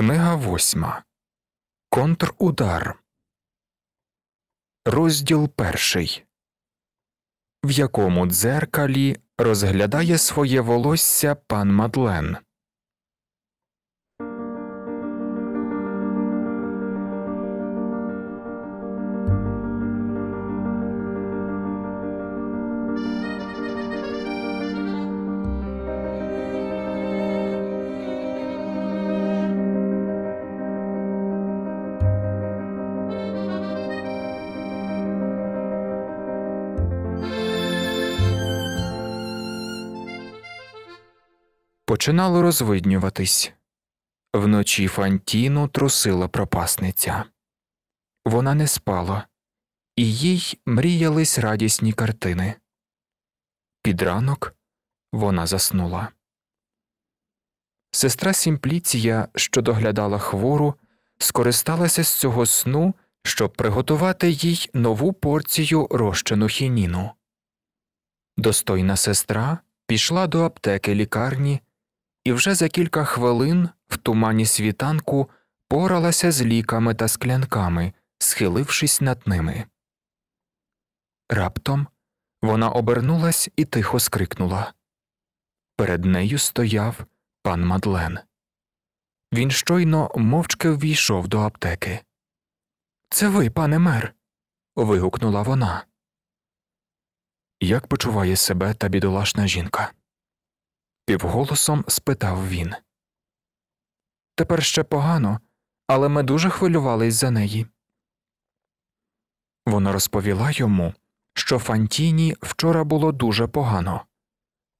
Книга восьма. Контрудар. Розділ перший. В якому дзеркалі розглядає своє волосся пан Мадлен. починало розвиднюватись. Вночі Фантіну трусила пропасниця. Вона не спала, і їй мріялись радісні картини. Під ранок вона заснула. Сестра Сімпліція, що доглядала хвору, скористалася з цього сну, щоб приготувати їй нову порцію розчину хініну. Достойна сестра пішла до аптеки лікарні і вже за кілька хвилин в тумані світанку поралася з ліками та склянками, схилившись над ними. Раптом вона обернулась і тихо скрикнула. Перед нею стояв пан Мадлен. Він щойно мовчки ввійшов до аптеки. Це ви, пане мер. вигукнула вона. Як почуває себе та бідолашна жінка? Півголосом спитав він. Тепер ще погано, але ми дуже хвилювались за неї. Вона розповіла йому, що Фантіні вчора було дуже погано,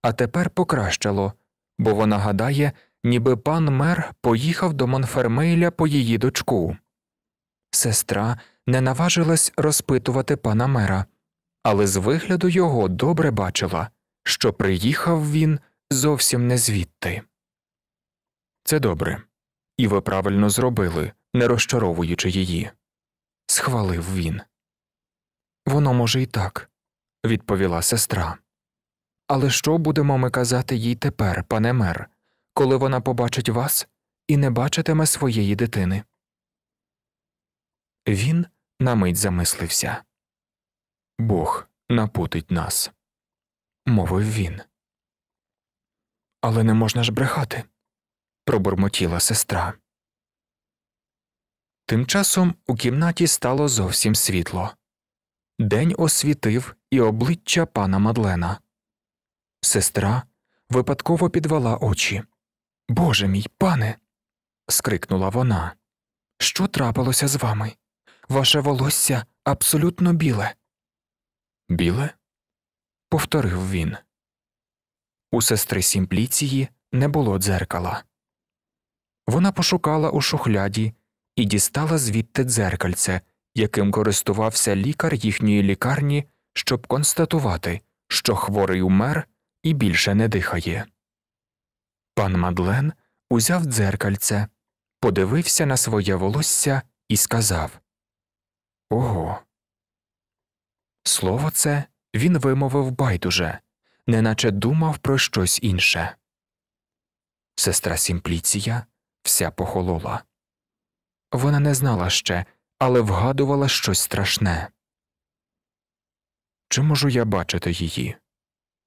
а тепер покращало, бо вона гадає, ніби пан мер поїхав до Монфермейля по її дочку. Сестра не наважилась розпитувати пана мера, але з вигляду його добре бачила, що приїхав він зовсім не звідти. Це добре, і ви правильно зробили, не розчаровуючи її. Схвалив він. Воно може і так, відповіла сестра. Але що будемо ми казати їй тепер, пане мер, коли вона побачить вас і не бачитиме своєї дитини? Він на мить замислився Бог напутить нас, мовив він. Але не можна ж брехати, пробурмотіла сестра. Тим часом у кімнаті стало зовсім світло. День освітив і обличчя пана Мадлена. Сестра випадково підвела очі. Боже мій пане. скрикнула вона. Що трапилося з вами? Ваше волосся абсолютно біле. Біле? повторив він. У сестри Сімпліції не було дзеркала. Вона пошукала у шухляді і дістала звідти дзеркальце, яким користувався лікар їхньої лікарні, щоб констатувати, що хворий умер і більше не дихає. Пан Мадлен узяв дзеркальце, подивився на своє волосся і сказав Ого. Слово це він вимовив байдуже неначе думав про щось інше. Сестра Сімпліція вся похолола. Вона не знала ще, але вгадувала щось страшне. Чи можу я бачити її?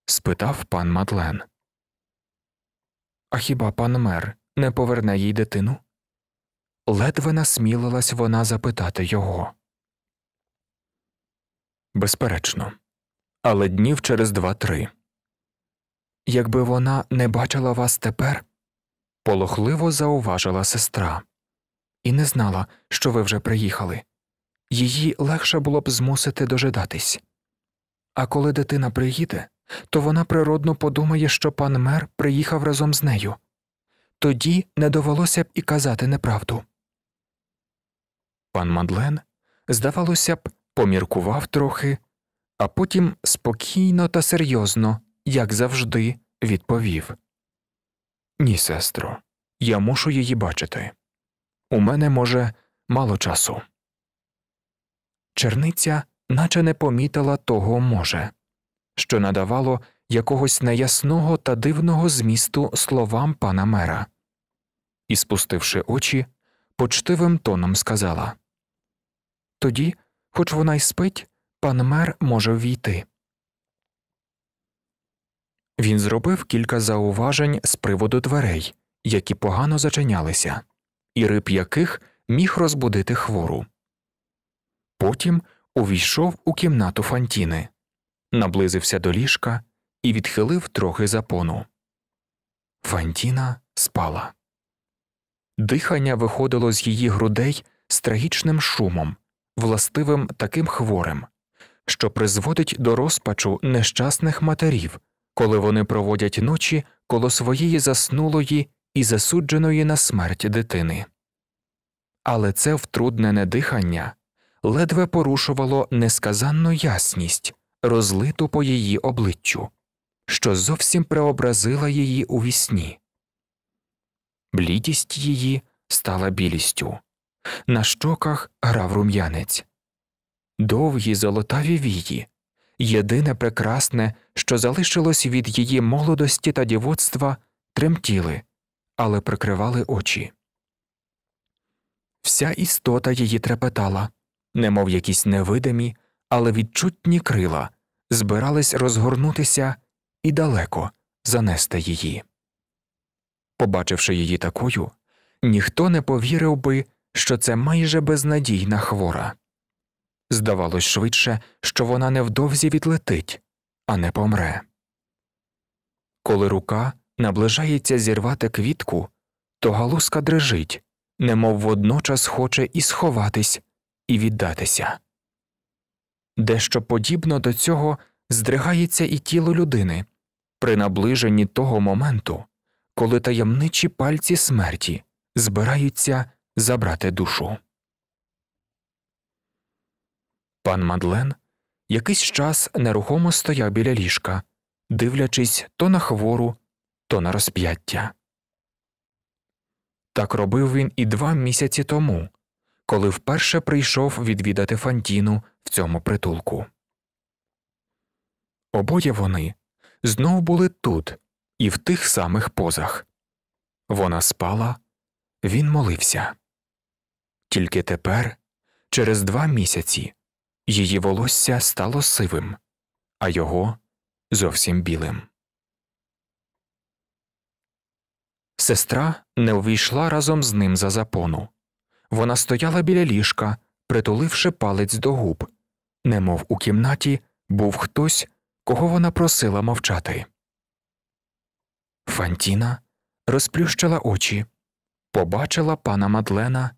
спитав пан Мадлен. А хіба пан мер не поверне їй дитину? Ледве насмілилась вона запитати його. Безперечно, але днів через два три якби вона не бачила вас тепер, полохливо зауважила сестра, і не знала, що ви вже приїхали. Її легше було б змусити дожидатись. А коли дитина приїде, то вона природно подумає, що пан мер приїхав разом з нею. Тоді не довелося б і казати неправду. Пан Мадлен, здавалося б, поміркував трохи, а потім спокійно та серйозно, як завжди, відповів Ні, сестро, я мушу її бачити. У мене, може, мало часу. Черниця наче не помітила того може, що надавало якогось неясного та дивного змісту словам пана мера. І, спустивши очі, почтивим тоном сказала Тоді, хоч вона й спить, пан мер може ввійти. Він зробив кілька зауважень з приводу дверей, які погано зачинялися, і риб яких міг розбудити хвору. Потім увійшов у кімнату Фантіни, наблизився до ліжка і відхилив трохи запону. Фантіна спала. Дихання виходило з її грудей з трагічним шумом, властивим таким хворим, що призводить до розпачу нещасних матерів коли вони проводять ночі коло своєї заснулої і засудженої на смерть дитини. Але це втруднене дихання ледве порушувало несказанну ясність, розлиту по її обличчю, що зовсім преобразила її у вісні. Блідість її стала білістю, на щоках грав рум'янець, довгі золотаві вії єдине прекрасне, що залишилось від її молодості та дівоцтва, тремтіли, але прикривали очі. Вся істота її трепетала, немов якісь невидимі, але відчутні крила, збирались розгорнутися і далеко занести її. Побачивши її такою, ніхто не повірив би, що це майже безнадійна хвора здавалось швидше, що вона невдовзі відлетить, а не помре. Коли рука наближається зірвати квітку, то галузка дрижить, немов водночас хоче і сховатись, і віддатися. Дещо подібно до цього здригається і тіло людини при наближенні того моменту, коли таємничі пальці смерті збираються забрати душу. Пан Мадлен якийсь час нерухомо стояв біля ліжка, дивлячись то на хвору, то на розп'яття. Так робив він і два місяці тому, коли вперше прийшов відвідати Фантіну в цьому притулку. Обоє вони знов були тут і в тих самих позах. Вона спала, він молився. Тільки тепер, через два місяці, Її волосся стало сивим, а його зовсім білим. Сестра не увійшла разом з ним за запону. Вона стояла біля ліжка, притуливши палець до губ, немов у кімнаті був хтось, кого вона просила мовчати. Фантіна розплющила очі, побачила пана Мадлена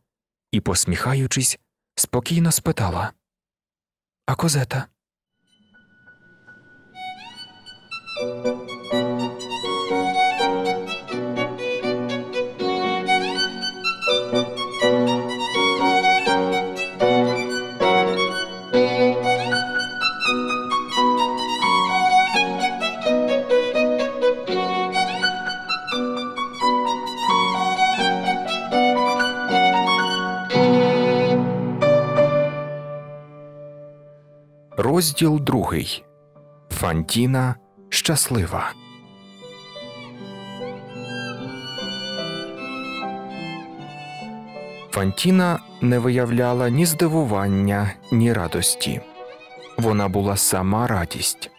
і, посміхаючись, спокійно спитала a Coseta. Розділ другий Фантіна щаслива. Фантіна не виявляла ні здивування, ні радості. Вона була сама радість.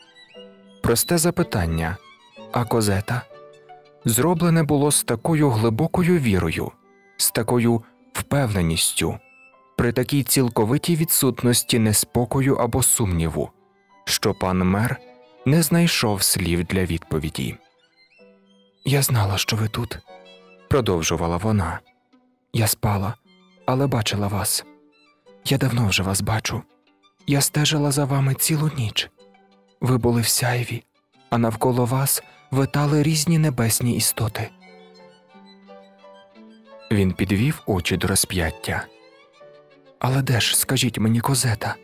Просте запитання а козета зроблене було з такою глибокою вірою, з такою впевненістю, при такій цілковитій відсутності неспокою або сумніву, що пан мер не знайшов слів для відповіді. Я знала, що ви тут, продовжувала вона. Я спала, але бачила вас. Я давно вже вас бачу. Я стежила за вами цілу ніч. Ви були в сяйві, а навколо вас витали різні небесні істоти. Він підвів очі до розп'яття. Але де ж, скажіть мені, козета,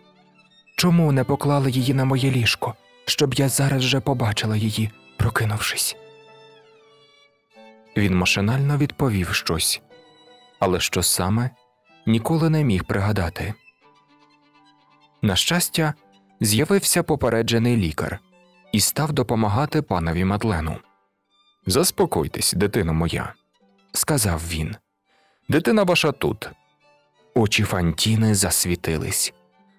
чому не поклали її на моє ліжко, щоб я зараз же побачила її, прокинувшись? Він машинально відповів щось, але що саме ніколи не міг пригадати. На щастя, з'явився попереджений лікар і став допомагати панові Мадлену. Заспокойтесь, дитино моя, сказав він. Дитина ваша тут. Очі Фантіни засвітились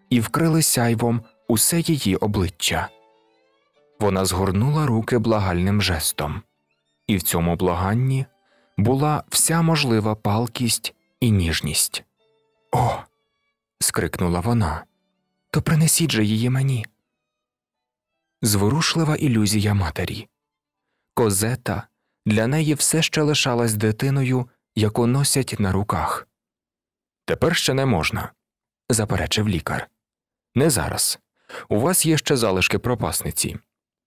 і вкрили сяйвом усе її обличчя. Вона згорнула руки благальним жестом, і в цьому благанні була вся можлива палкість і ніжність. О. скрикнула вона. То принесіть же її мені. Зворушлива ілюзія матері. Козета для неї все ще лишалась дитиною, яку носять на руках. Тепер ще не можна, заперечив лікар. Не зараз. У вас є ще залишки пропасниці.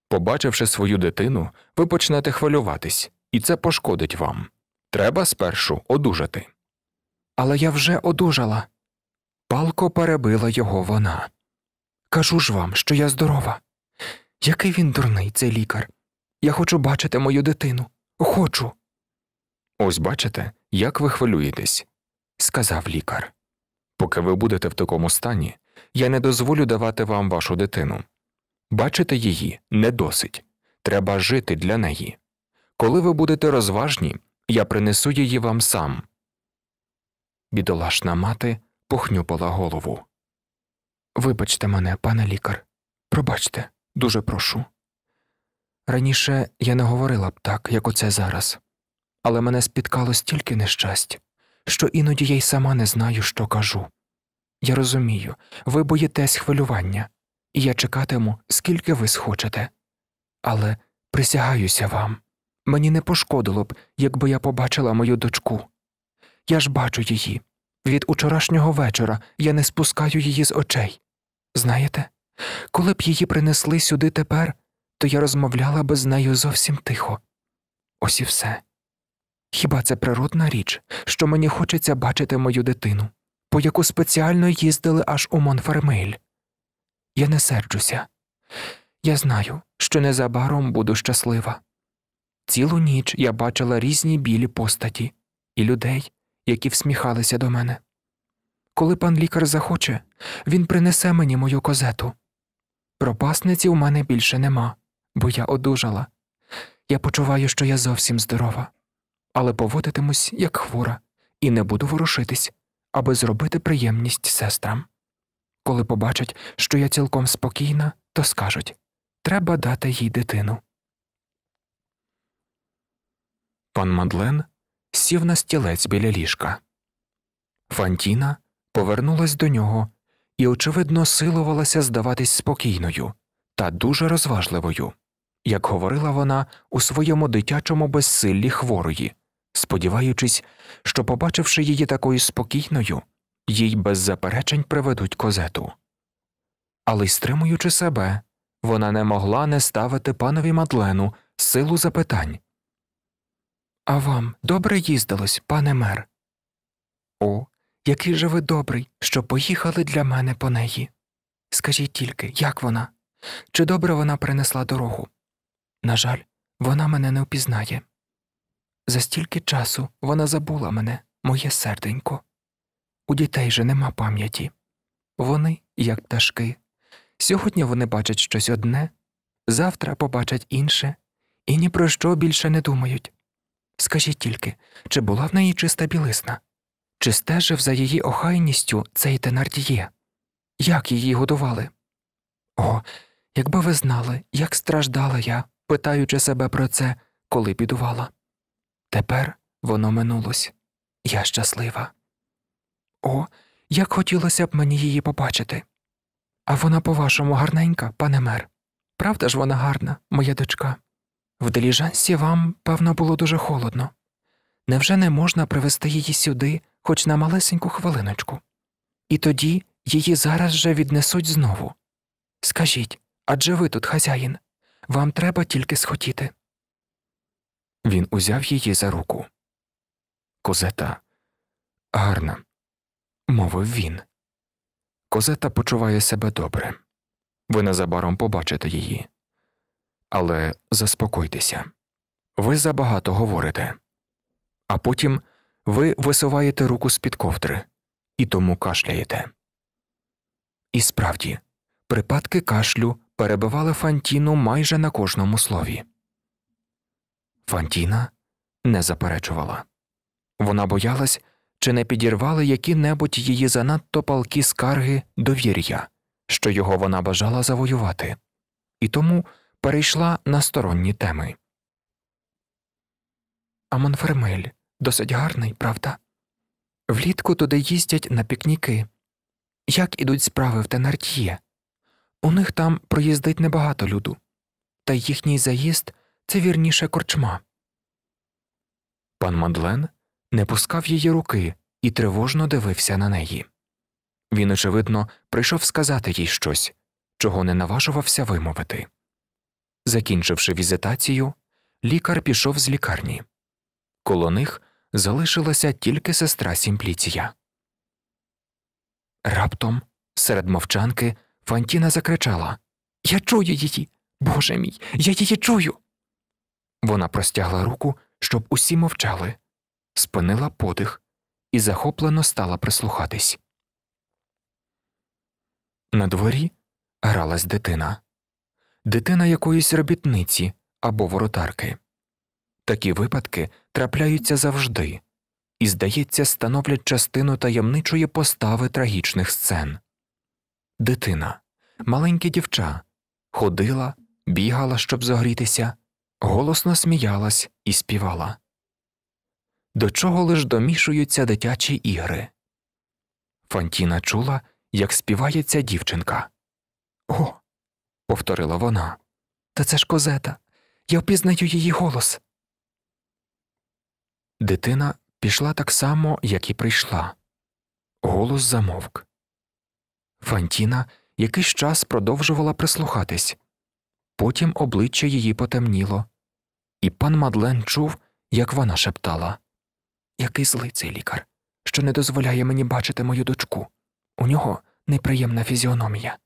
Побачивши свою дитину, ви почнете хвилюватись, і це пошкодить вам. Треба спершу одужати. Але я вже одужала. Палко перебила його вона. Кажу ж вам, що я здорова. Який він дурний, цей лікар. Я хочу бачити мою дитину. Хочу. Ось бачите, як ви хвилюєтесь сказав лікар. Поки ви будете в такому стані, я не дозволю давати вам вашу дитину. Бачите її не досить, треба жити для неї. Коли ви будете розважні, я принесу її вам сам. Бідолашна мати похнюпала голову. Вибачте мене, пане лікар, пробачте, дуже прошу. Раніше я не говорила б так, як оце зараз, але мене спіткало стільки нещасть що іноді я й сама не знаю, що кажу. Я розумію, ви боїтесь хвилювання, і я чекатиму, скільки ви схочете. Але присягаюся вам. Мені не пошкодило б, якби я побачила мою дочку. Я ж бачу її. Від учорашнього вечора я не спускаю її з очей. Знаєте, коли б її принесли сюди тепер, то я розмовляла би з нею зовсім тихо. Ось і все. Хіба це природна річ, що мені хочеться бачити мою дитину, по яку спеціально їздили аж у Монфермель? Я не серджуся. Я знаю, що незабаром буду щаслива. Цілу ніч я бачила різні білі постаті і людей, які всміхалися до мене. Коли пан лікар захоче, він принесе мені мою козету. Пропасниці у мене більше нема, бо я одужала. Я почуваю, що я зовсім здорова але поводитимусь як хвора, і не буду ворушитись, аби зробити приємність сестрам. Коли побачать, що я цілком спокійна, то скажуть треба дати їй дитину. Пан Мадлен сів на стілець біля ліжка. Фантіна повернулась до нього і, очевидно, силувалася здаватись спокійною та дуже розважливою, як говорила вона у своєму дитячому безсиллі хворої, сподіваючись, що, побачивши її такою спокійною, їй без заперечень приведуть козету. Але й стримуючи себе, вона не могла не ставити панові Мадлену силу запитань. А вам добре їздилось, пане мер? О, який же ви добрий, що поїхали для мене по неї. Скажіть тільки, як вона? Чи добре вона принесла дорогу? На жаль, вона мене не впізнає. За стільки часу вона забула мене, моє серденько. У дітей же нема пам'яті. Вони, як пташки. Сьогодні вони бачать щось одне, завтра побачать інше і ні про що більше не думають. Скажіть тільки, чи була в неї чиста білисна, чи стежив за її охайністю цей Тенардіє? Як її годували? О, якби ви знали, як страждала я, питаючи себе про це, коли бідувала. Тепер воно минулось. Я щаслива. О, як хотілося б мені її побачити. А вона, по вашому, гарненька, пане мер. Правда ж вона гарна, моя дочка? В диліжансі вам, певно, було дуже холодно. Невже не можна привезти її сюди, хоч на малесеньку хвилиночку? І тоді її зараз же віднесуть знову. Скажіть адже ви тут хазяїн, вам треба тільки схотіти. Він узяв її за руку. Козета гарна, мовив він. Козета почуває себе добре. Ви незабаром побачите її. Але заспокойтеся ви забагато говорите. А потім ви висуваєте руку з під ковдри і тому кашляєте. І справді, припадки кашлю перебивали Фантіну майже на кожному слові. Фантіна не заперечувала. Вона боялась, чи не підірвали які небудь її занадто палкі скарги довір'я, що його вона бажала завоювати, і тому перейшла на сторонні теми. А Монфермель досить гарний, правда? Влітку туди їздять на пікніки. Як ідуть справи в Тенарт'є? У них там проїздить небагато люду, та їхній заїзд це вірніше корчма. Пан Мандлен не пускав її руки і тривожно дивився на неї. Він, очевидно, прийшов сказати їй щось, чого не наважувався вимовити. Закінчивши візитацію, лікар пішов з лікарні. Коло них залишилася тільки сестра Сімпліція. Раптом, серед мовчанки, Фантіна закричала Я чую її. Боже мій, я її чую. Вона простягла руку, щоб усі мовчали, спинила подих і захоплено стала прислухатись. На дворі гралась дитина, дитина якоїсь робітниці або воротарки. Такі випадки трапляються завжди і, здається, становлять частину таємничої постави трагічних сцен. Дитина, маленьке дівча, ходила, бігала, щоб зогрітися голосно сміялась і співала. До чого лиш домішуються дитячі ігри. Фантіна чула, як співається дівчинка. О, повторила вона. Та це ж козета. Я впізнаю її голос. Дитина пішла так само, як і прийшла. Голос замовк. Фантіна якийсь час продовжувала прислухатись. Потім обличчя її потемніло, і пан Мадлен чув, як вона шептала Який злий цей лікар, що не дозволяє мені бачити мою дочку. У нього неприємна фізіономія.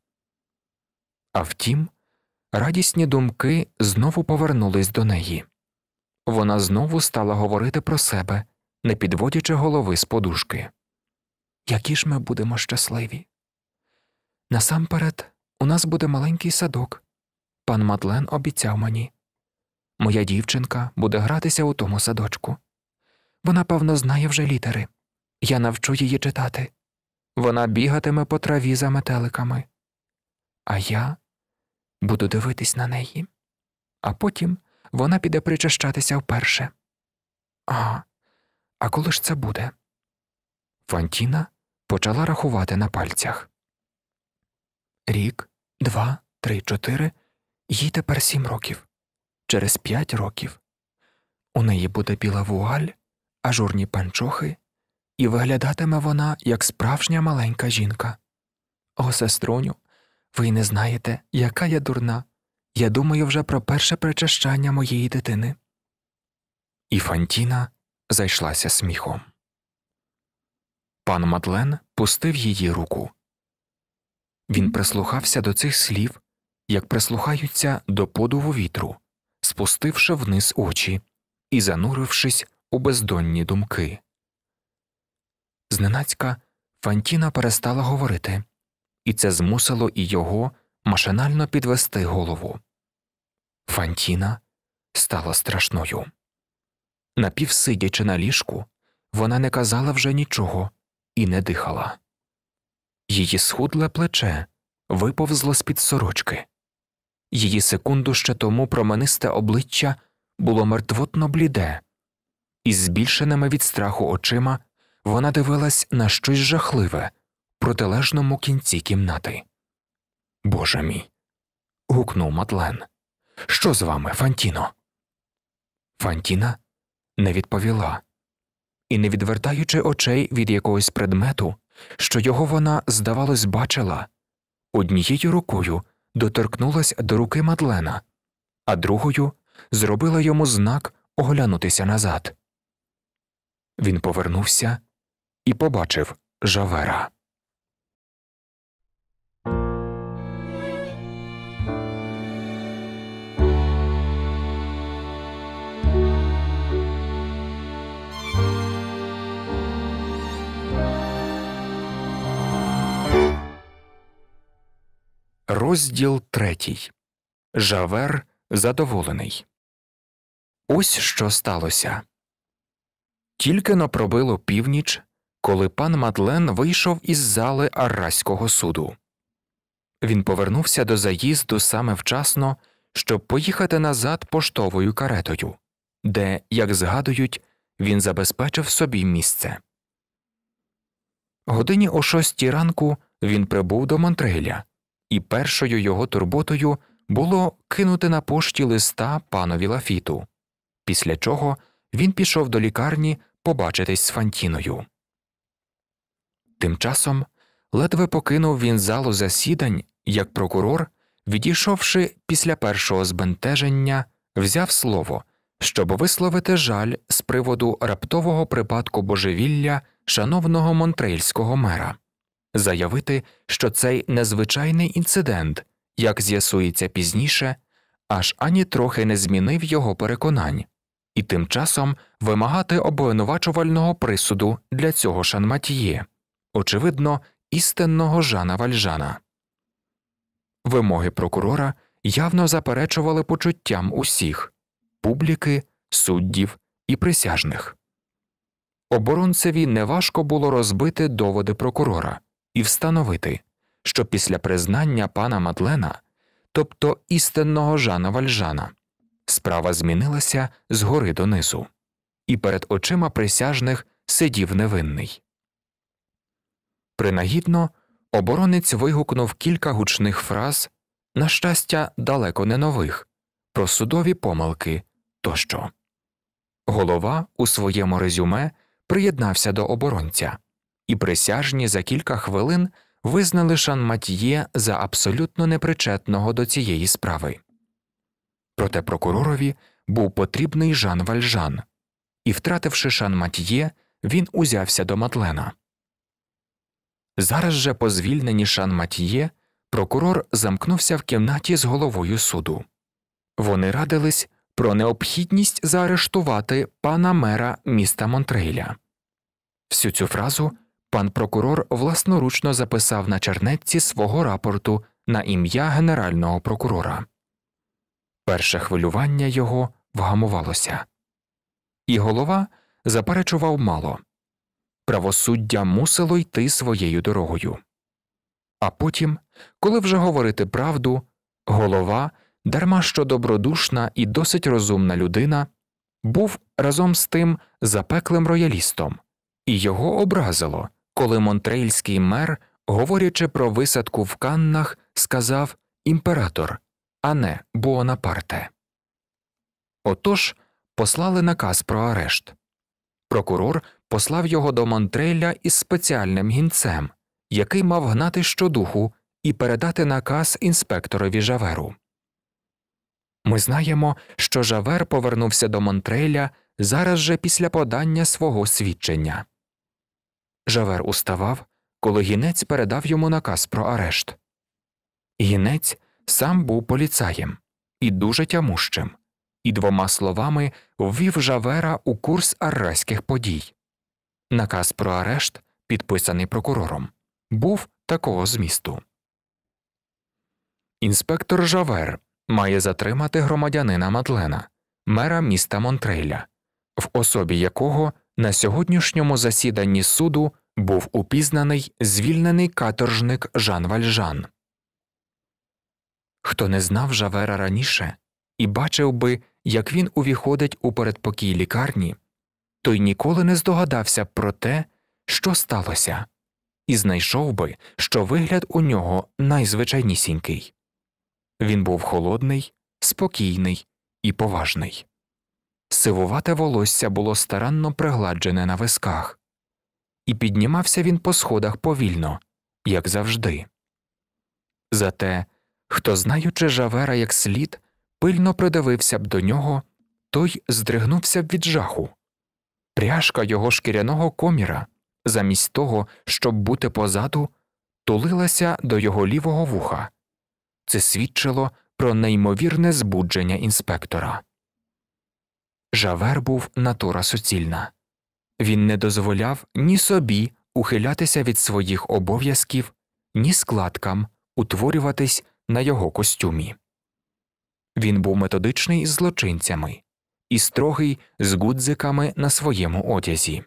А втім, радісні думки знову повернулись до неї. Вона знову стала говорити про себе, не підводячи голови з подушки. Які ж ми будемо щасливі? Насамперед, у нас буде маленький садок пан Мадлен обіцяв мені. Моя дівчинка буде гратися у тому садочку. Вона, певно, знає вже літери. Я навчу її читати. Вона бігатиме по траві за метеликами. А я буду дивитись на неї. А потім вона піде причащатися вперше. А, а коли ж це буде? Фантіна почала рахувати на пальцях. Рік, два, три, чотири, їй тепер сім років, через п'ять років. У неї буде біла вуаль, ажурні панчохи, і виглядатиме вона як справжня маленька жінка. О, сеструню, ви не знаєте, яка я дурна. Я думаю вже про перше причащання моєї дитини. І Фантіна зайшлася сміхом. Пан Мадлен пустив її руку. Він прислухався до цих слів як прислухаються до подуву вітру, спустивши вниз очі і занурившись у бездонні думки. Зненацька Фантіна перестала говорити, і це змусило і його машинально підвести голову. Фантіна стала страшною. Напівсидячи на ліжку, вона не казала вже нічого і не дихала. Її схудле плече виповзло з під сорочки. Її секунду ще тому променисте обличчя було мертвотно бліде, і, збільшеними від страху очима вона дивилась на щось жахливе в протилежному кінці кімнати. Боже мій. гукнув Матлен. Що з вами, Фантіно? Фантіна не відповіла і, не відвертаючи очей від якогось предмету, що його вона, здавалось, бачила, однією рукою доторкнулась до руки Мадлена, а другою зробила йому знак оглянутися назад. Він повернувся і побачив Жавера. Розділ третій. Жавер задоволений. Ось що сталося. Тільки напробило північ, коли пан Мадлен вийшов із зали Арраського суду. Він повернувся до заїзду саме вчасно, щоб поїхати назад поштовою каретою, де, як згадують, він забезпечив собі місце. Годині о шостій ранку він прибув до Монтрейля і першою його турботою було кинути на пошті листа панові Лафіту, після чого він пішов до лікарні побачитись з Фантіною. Тим часом ледве покинув він залу засідань, як прокурор, відійшовши після першого збентеження, взяв слово, щоб висловити жаль з приводу раптового припадку божевілля шановного монтрейльського мера заявити, що цей незвичайний інцидент, як з'ясується пізніше, аж ані трохи не змінив його переконань, і тим часом вимагати обвинувачувального присуду для цього шанматіє, очевидно, істинного Жана Вальжана. Вимоги прокурора явно заперечували почуттям усіх публіки, суддів і присяжних. Оборонцеві неважко було розбити доводи прокурора і встановити, що після признання пана Матлена, тобто істинного Жана Вальжана, справа змінилася згори донизу, і перед очима присяжних сидів невинний. Принагідно оборонець вигукнув кілька гучних фраз, на щастя, далеко не нових, про судові помилки тощо. Голова у своєму резюме приєднався до оборонця і присяжні за кілька хвилин визнали Шанматьє за абсолютно непричетного до цієї справи. Проте прокуророві був потрібний Жан Вальжан, і, втративши Шанматьє, він узявся до Матлена. Зараз же по звільненні Шанматьє прокурор замкнувся в кімнаті з головою суду. Вони радились про необхідність заарештувати пана мера міста Монтрейля. Всю цю фразу Пан прокурор власноручно записав на чернетці свого рапорту на ім'я Генерального прокурора. Перше хвилювання його вгамувалося, і голова заперечував мало правосуддя мусило йти своєю дорогою. А потім, коли вже говорити правду, голова, дарма що добродушна і досить розумна людина, був разом з тим запеклим роялістом, і його образило коли монтрейльський мер, говорячи про висадку в Каннах, сказав імператор, а не Буонапарте. Отож послали наказ про арешт. Прокурор послав його до Монтрейля із спеціальним гінцем, який мав гнати щодуху і передати наказ інспекторові Жаверу. Ми знаємо, що Жавер повернувся до Монтрейля зараз же після подання свого свідчення. Жавер уставав, коли гінець передав йому наказ про арешт. Гінець сам був поліцаєм і дуже тямущим, і двома словами ввів Жавера у курс арраських подій. Наказ про арешт, підписаний прокурором, був такого змісту. Інспектор Жавер має затримати громадянина Мадлена, мера міста Монтрейля, в особі якого на сьогоднішньому засіданні суду був упізнаний звільнений каторжник Жан Вальжан. Хто не знав Жавера раніше і бачив би, як він увіходить у передпокій лікарні, той ніколи не здогадався про те, що сталося, і знайшов би, що вигляд у нього найзвичайнісінький. Він був холодний, спокійний і поважний. Сивувате волосся було старанно пригладжене на висках, і піднімався він по сходах повільно, як завжди. Зате, хто, знаючи жавера як слід, пильно придивився б до нього, той здригнувся б від жаху. Пряжка його шкіряного коміра, замість того, щоб бути позаду, тулилася до його лівого вуха. Це свідчило про неймовірне збудження інспектора. Жавер був натура суцільна. Він не дозволяв ні собі ухилятися від своїх обов'язків, ні складкам утворюватись на його костюмі. Він був методичний з злочинцями і строгий з гудзиками на своєму одязі.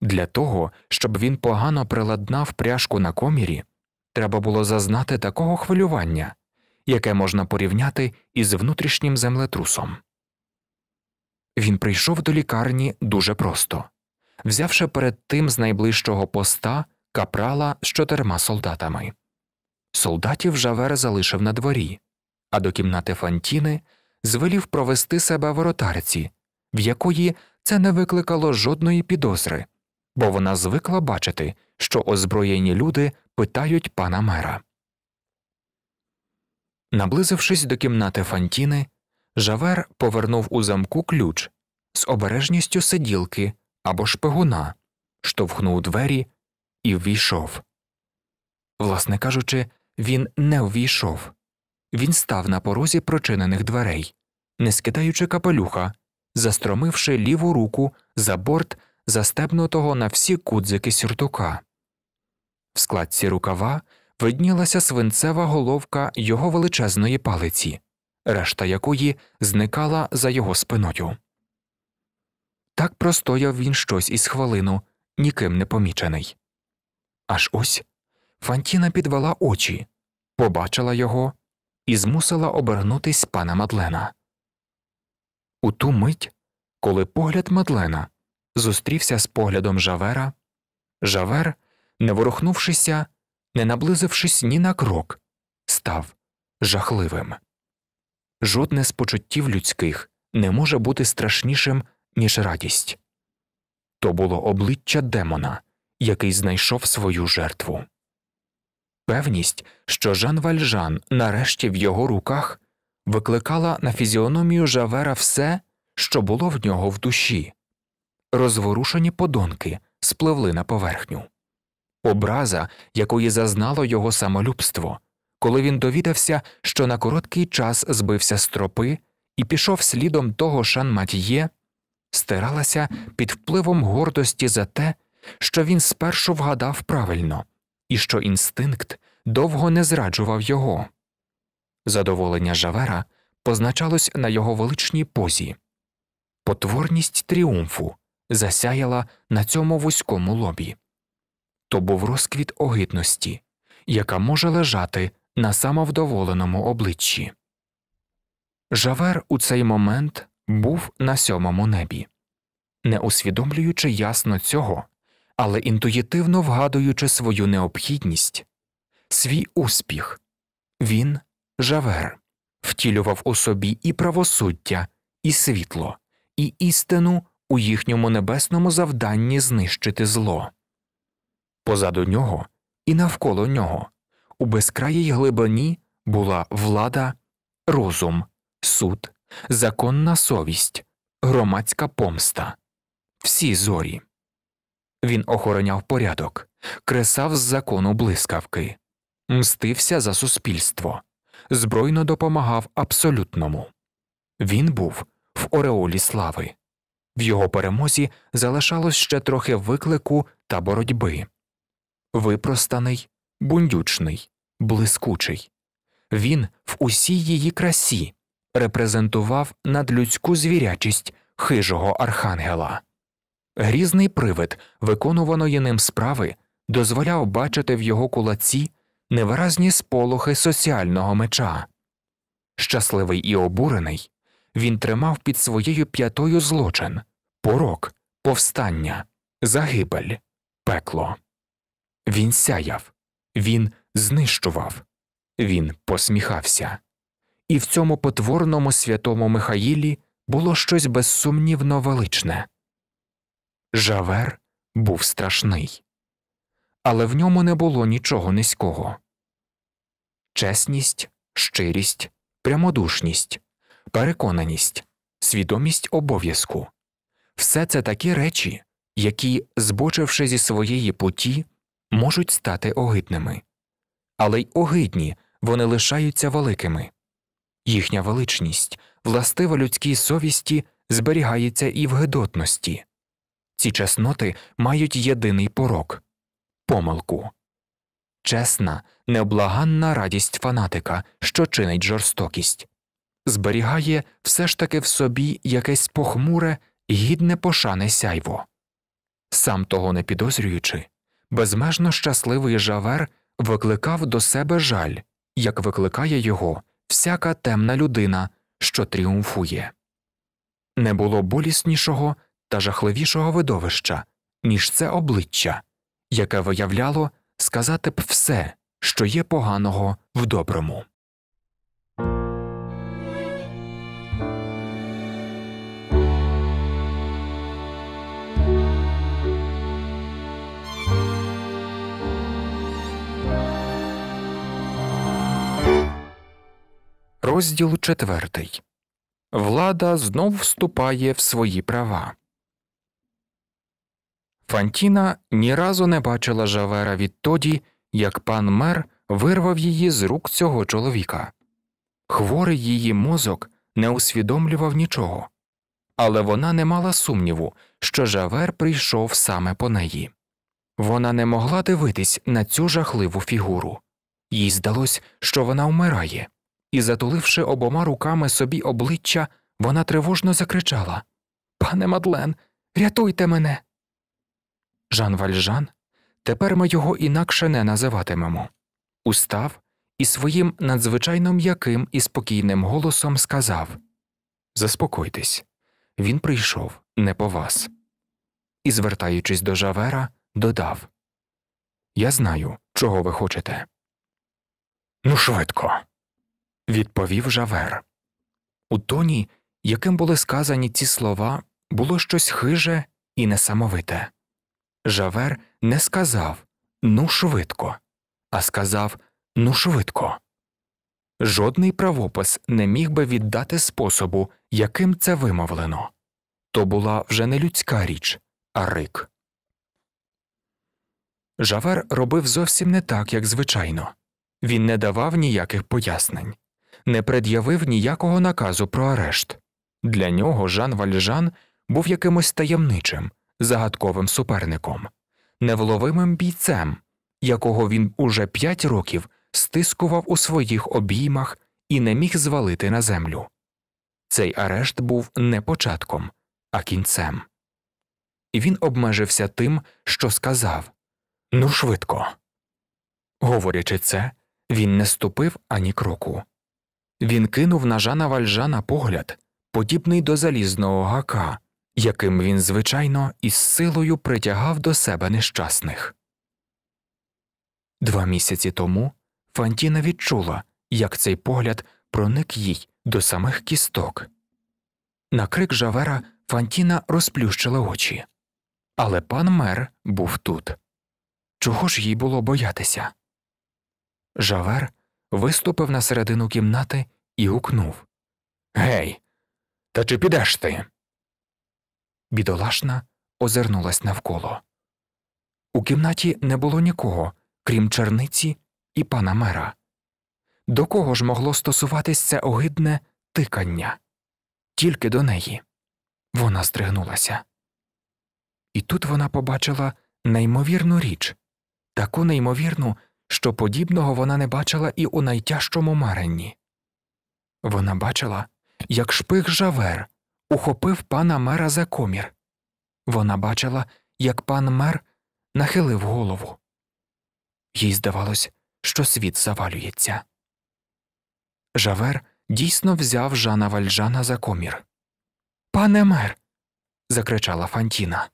Для того, щоб він погано приладнав пряжку на комірі, треба було зазнати такого хвилювання, яке можна порівняти із внутрішнім землетрусом. Він прийшов до лікарні дуже просто, взявши перед тим з найближчого поста капрала з чотирма солдатами. Солдатів Жавер залишив на дворі, а до кімнати Фантіни звелів провести себе воротарці, в якої це не викликало жодної підозри, бо вона звикла бачити, що озброєні люди питають пана мера. Наблизившись до кімнати Фантіни, Жавер повернув у замку ключ з обережністю сиділки або шпигуна, штовхнув двері і ввійшов. Власне кажучи, він не ввійшов. Він став на порозі прочинених дверей, не скидаючи капелюха, застромивши ліву руку за борт, застебнутого на всі кудзики сюртука. В складці рукава виднілася свинцева головка його величезної палиці решта якої зникала за його спиною. Так простояв він щось із хвилину, ніким не помічений. Аж ось Фантіна підвела очі, побачила його і змусила обернутись пана Мадлена. У ту мить, коли погляд Мадлена зустрівся з поглядом Жавера, Жавер, не ворухнувшися, не наблизившись ні на крок, став жахливим жодне з почуттів людських не може бути страшнішим, ніж радість то було обличчя демона, який знайшов свою жертву. Певність, що Жан Вальжан, нарешті в його руках, викликала на фізіономію Жавера все, що було в нього в душі, розворушені подонки спливли на поверхню, образа, якої зазнало його самолюбство коли він довідався, що на короткий час збився з тропи і пішов слідом того Шанматьє, стиралася під впливом гордості за те, що він спершу вгадав правильно і що інстинкт довго не зраджував його. Задоволення Жавера позначалось на його величній позі, потворність тріумфу засяяла на цьому вузькому лобі. То був розквіт огидності, яка може лежати на самовдоволеному обличчі. Жавер у цей момент був на сьомому небі, не усвідомлюючи ясно цього, але інтуїтивно вгадуючи свою необхідність, свій успіх він, Жавер, втілював у собі і правосуддя, і світло, і істину у їхньому небесному завданні знищити зло. Позаду нього і навколо нього у безкраїй глибині була влада, розум, суд, законна совість, громадська помста, всі зорі. Він охороняв порядок, кресав з закону блискавки, мстився за суспільство, збройно допомагав абсолютному. Він був в Ореолі слави. В його перемозі залишалось ще трохи виклику та боротьби. Випростаний, бундючний, блискучий. Він в усій її красі репрезентував надлюдську звірячість хижого архангела. Грізний привид виконуваної ним справи дозволяв бачити в його кулаці невиразні сполохи соціального меча. Щасливий і обурений, він тримав під своєю п'ятою злочин порок, повстання, загибель, пекло. Він сяяв він знищував, він посміхався. І в цьому потворному святому Михаїлі було щось безсумнівно величне. Жавер був страшний, але в ньому не було нічого низького. Чесність, щирість, прямодушність, переконаність, свідомість обов'язку все це такі речі, які, збочивши зі своєї путі, можуть стати огидними, але й огидні вони лишаються великими. Їхня величність, властива людській совісті, зберігається і в гидотності. Ці чесноти мають єдиний порок помилку. Чесна, необлаганна радість фанатика, що чинить жорстокість, зберігає все ж таки в собі якесь похмуре, гідне пошане сяйво. Сам того не підозрюючи, Безмежно щасливий жавер викликав до себе жаль, як викликає його всяка темна людина, що тріумфує. Не було боліснішого та жахливішого видовища, ніж це обличчя, яке виявляло сказати б все, що є поганого в доброму. Розділ четвертий. Влада знов вступає в свої права. Фантіна ні разу не бачила Жавера відтоді, як пан мер вирвав її з рук цього чоловіка. Хворий її мозок не усвідомлював нічого, але вона не мала сумніву, що Жавер прийшов саме по неї. Вона не могла дивитись на цю жахливу фігуру. Їй здалось, що вона вмирає і, затуливши обома руками собі обличчя, вона тривожно закричала Пане Мадлен, рятуйте мене. Жан Вальжан, тепер ми його інакше не називатимемо, устав і своїм надзвичайно м'яким і спокійним голосом сказав Заспокойтесь, він прийшов не по вас. І, звертаючись до Жавера, додав Я знаю, чого ви хочете. Ну, швидко відповів Жавер. У тоні, яким були сказані ці слова, було щось хиже і несамовите. Жавер не сказав ну швидко, а сказав ну швидко. Жодний правопис не міг би віддати способу, яким це вимовлено. То була вже не людська річ, а рик. Жавер робив зовсім не так, як звичайно він не давав ніяких пояснень не пред'явив ніякого наказу про арешт. Для нього Жан Вальжан був якимось таємничим, загадковим суперником, невловимим бійцем, якого він уже п'ять років стискував у своїх обіймах і не міг звалити на землю. Цей арешт був не початком, а кінцем. І він обмежився тим, що сказав Ну, швидко. Говорячи це, він не ступив ані кроку. Він кинув на Жана Вальжана погляд, подібний до залізного гака, яким він, звичайно, із силою притягав до себе нещасних. Два місяці тому Фантіна відчула, як цей погляд проник їй до самих кісток. На крик Жавера Фантіна розплющила очі. Але пан мер був тут. Чого ж їй було боятися? Жавер виступив на середину кімнати і гукнув Гей, та чи підеш ти? Бідолашна озирнулась навколо. У кімнаті не було нікого, крім черниці і пана мера. До кого ж могло стосуватись це огидне тикання? Тільки до неї. Вона здригнулася. І тут вона побачила неймовірну річ таку неймовірну, що подібного вона не бачила і у найтяжчому маренні. Вона бачила, як шпих Жавер ухопив пана мера за комір. Вона бачила, як пан мер нахилив голову. Їй здавалось, що світ завалюється. Жавер дійсно взяв Жана Вальжана за комір. Пане мер. закричала Фантіна.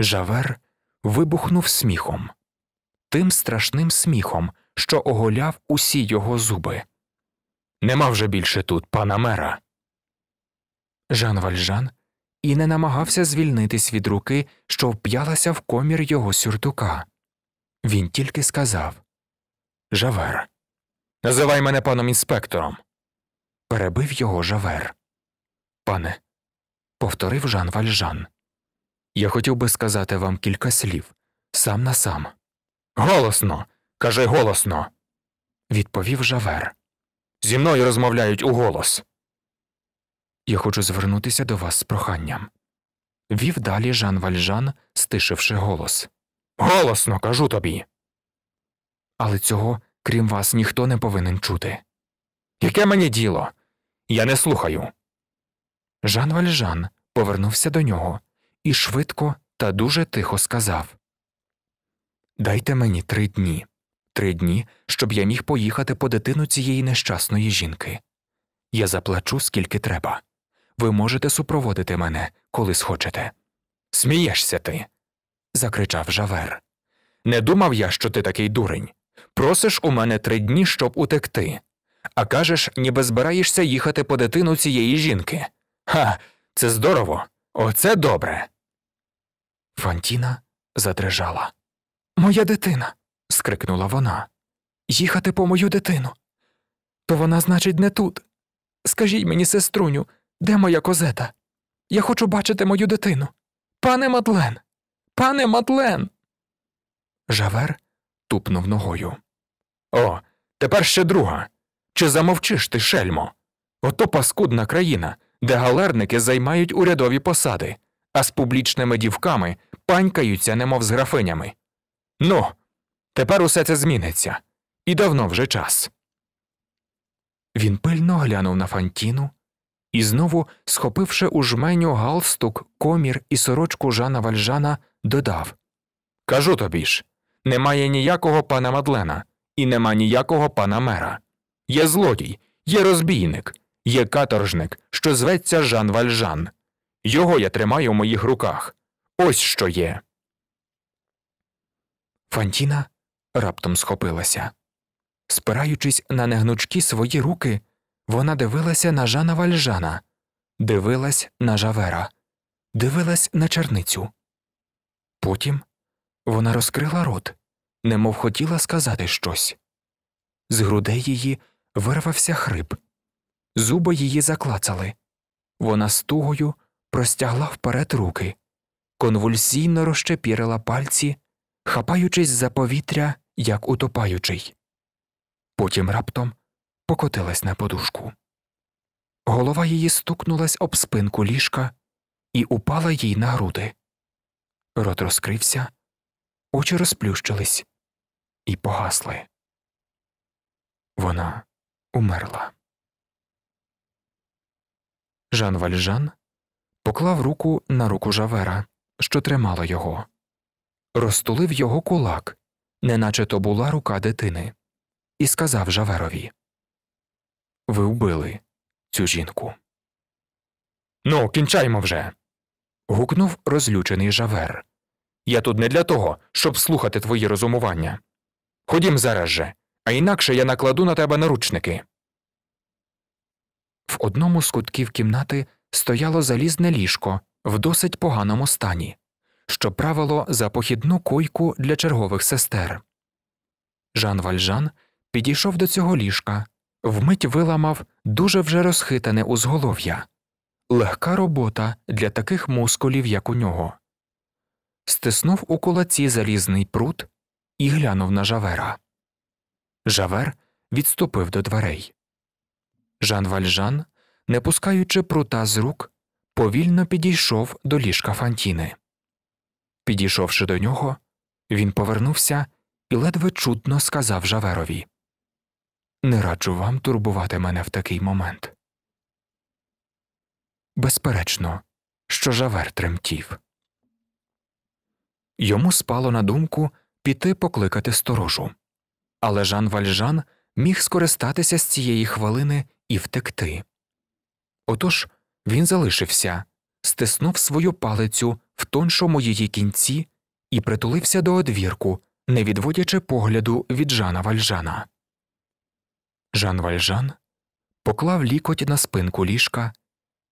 Жавер вибухнув сміхом густим страшним сміхом, що оголяв усі його зуби. Нема вже більше тут пана мера. Жан Вальжан і не намагався звільнитись від руки, що вп'ялася в комір його сюртука. Він тільки сказав Жавер, називай мене паном інспектором. Перебив його Жавер. Пане, повторив Жан Вальжан. Я хотів би сказати вам кілька слів сам на сам. Голосно, кажи голосно, відповів Жавер. Зі мною розмовляють у голос. Я хочу звернутися до вас з проханням. Вів далі Жан Вальжан, стишивши голос. Голосно кажу тобі. Але цього, крім вас, ніхто не повинен чути. Яке мені діло? Я не слухаю. Жан Вальжан повернувся до нього і швидко та дуже тихо сказав Дайте мені три дні, три дні, щоб я міг поїхати по дитину цієї нещасної жінки. Я заплачу, скільки треба. Ви можете супроводити мене, коли схочете. Смієшся ти. закричав Жавер. Не думав я, що ти такий дурень. Просиш у мене три дні, щоб утекти, а кажеш, ніби збираєшся їхати по дитину цієї жінки. Ха, це здорово! Оце добре. Фантіна задрижала. Моя дитина. скрикнула вона. Їхати по мою дитину. То вона, значить, не тут. Скажіть мені, сеструню, де моя козета? Я хочу бачити мою дитину. Пане Мадлен, пане Мадлен. Жавер тупнув ногою. О, тепер ще друга. Чи замовчиш ти, шельмо? Ото паскудна країна, де галерники займають урядові посади, а з публічними дівками панькаються, немов з графинями. Ну, тепер усе це зміниться, і давно вже час. Він пильно глянув на Фантіну і знову, схопивши у жменю галстук, комір і сорочку Жана Вальжана, додав Кажу тобі ж, немає ніякого пана Мадлена, і нема ніякого пана мера. Є злодій, є розбійник, є каторжник, що зветься Жан Вальжан. Його я тримаю в моїх руках. Ось що є. Фантіна раптом схопилася. Спираючись на негнучкі свої руки, вона дивилася на жана вальжана, дивилась на жавера, дивилась на черницю. Потім вона розкрила рот, немов хотіла сказати щось. З грудей її вирвався хрип, зуби її заклацали. Вона стугою простягла вперед руки, конвульсійно розчепірила пальці хапаючись за повітря, як утопаючий. Потім раптом покотилась на подушку. Голова її стукнулась об спинку ліжка і упала їй на груди. Рот розкрився, очі розплющились і погасли. Вона умерла. Жан Вальжан поклав руку на руку Жавера, що тримала його розтулив його кулак, неначе то була рука дитини, і сказав Жаверові Ви вбили цю жінку. Ну, кінчаймо вже. гукнув розлючений Жавер. Я тут не для того, щоб слухати твої розумування. Ходім зараз же, а інакше я накладу на тебе наручники. В одному з кутків кімнати стояло залізне ліжко в досить поганому стані, що правило за похідну койку для чергових сестер. Жан Вальжан підійшов до цього ліжка, вмить виламав дуже вже розхитане узголов'я легка робота для таких мускулів, як у нього. Стиснув у кулаці залізний прут і глянув на жавера. Жавер відступив до дверей. Жан Вальжан, не пускаючи прута з рук, повільно підійшов до ліжка Фантіни. Підійшовши до нього, він повернувся і ледве чутно сказав Жаверові Не раджу вам турбувати мене в такий момент. Безперечно, що Жавер тремтів. Йому спало на думку піти покликати сторожу. Але Жан Вальжан міг скористатися з цієї хвилини і втекти. Отож він залишився, стиснув свою палицю в тоншому її кінці і притулився до одвірку, не відводячи погляду від Жана Вальжана. Жан Вальжан поклав лікоть на спинку ліжка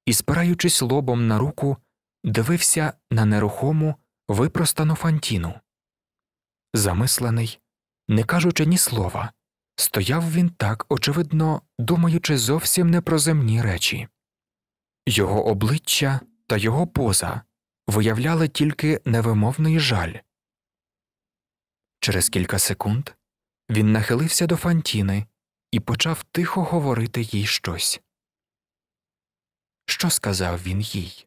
і, спираючись лобом на руку, дивився на нерухому випростану фантіну. Замислений, не кажучи ні слова, стояв він так, очевидно, думаючи зовсім не про земні речі. Його обличчя та його поза виявляли тільки невимовний жаль. Через кілька секунд він нахилився до Фантіни і почав тихо говорити їй щось. Що сказав він їй?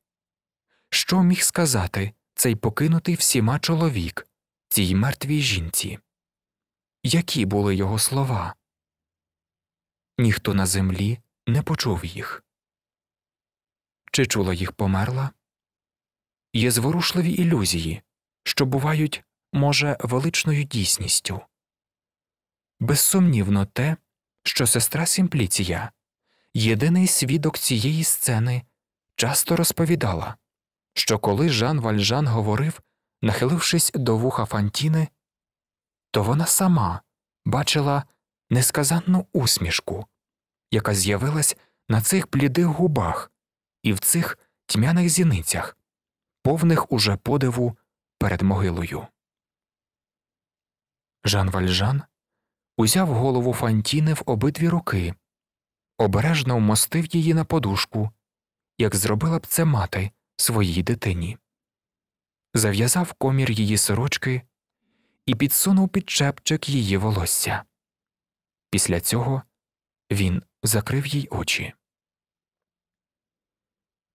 Що міг сказати цей покинутий всіма чоловік, цій мертвій жінці? Які були його слова? Ніхто на землі не почув їх. Чи чула їх померла? є зворушливі ілюзії, що бувають, може, величною дійсністю. Безсумнівно те, що сестра Сімпліція, єдиний свідок цієї сцени, часто розповідала, що коли Жан Вальжан говорив, нахилившись до вуха Фантіни, то вона сама бачила несказанну усмішку, яка з'явилась на цих блідих губах і в цих тьмяних зіницях, повних уже подиву перед могилою. Жан Вальжан узяв голову Фантіни в обидві руки, обережно вмостив її на подушку, як зробила б це мати своїй дитині, зав'язав комір її сорочки і підсунув під чепчик її волосся. Після цього він закрив їй очі.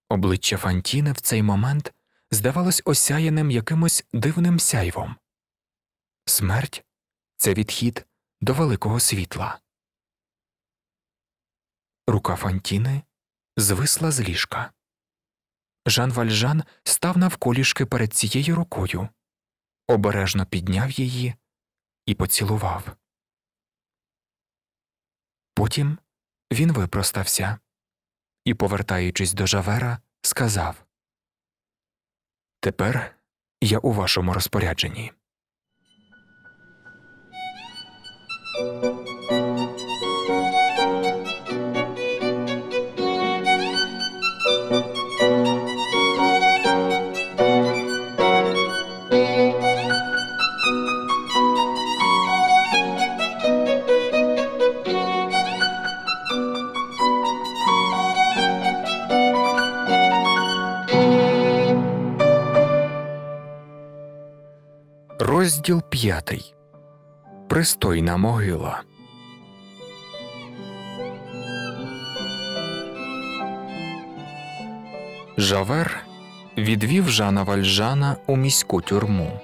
Обличчя Фантіни в цей момент здавалось осяяним якимось дивним сяйвом. Смерть це відхід до великого світла. Рука Фантіни звисла з ліжка. Жан Вальжан став навколішки перед цією рукою, обережно підняв її і поцілував. Потім він випростався і, повертаючись до Жавера, сказав Тепер я у вашому розпорядженні. Розділ п'ятий Пристойна могила. Жавер відвів Жана Вальжана у міську тюрму.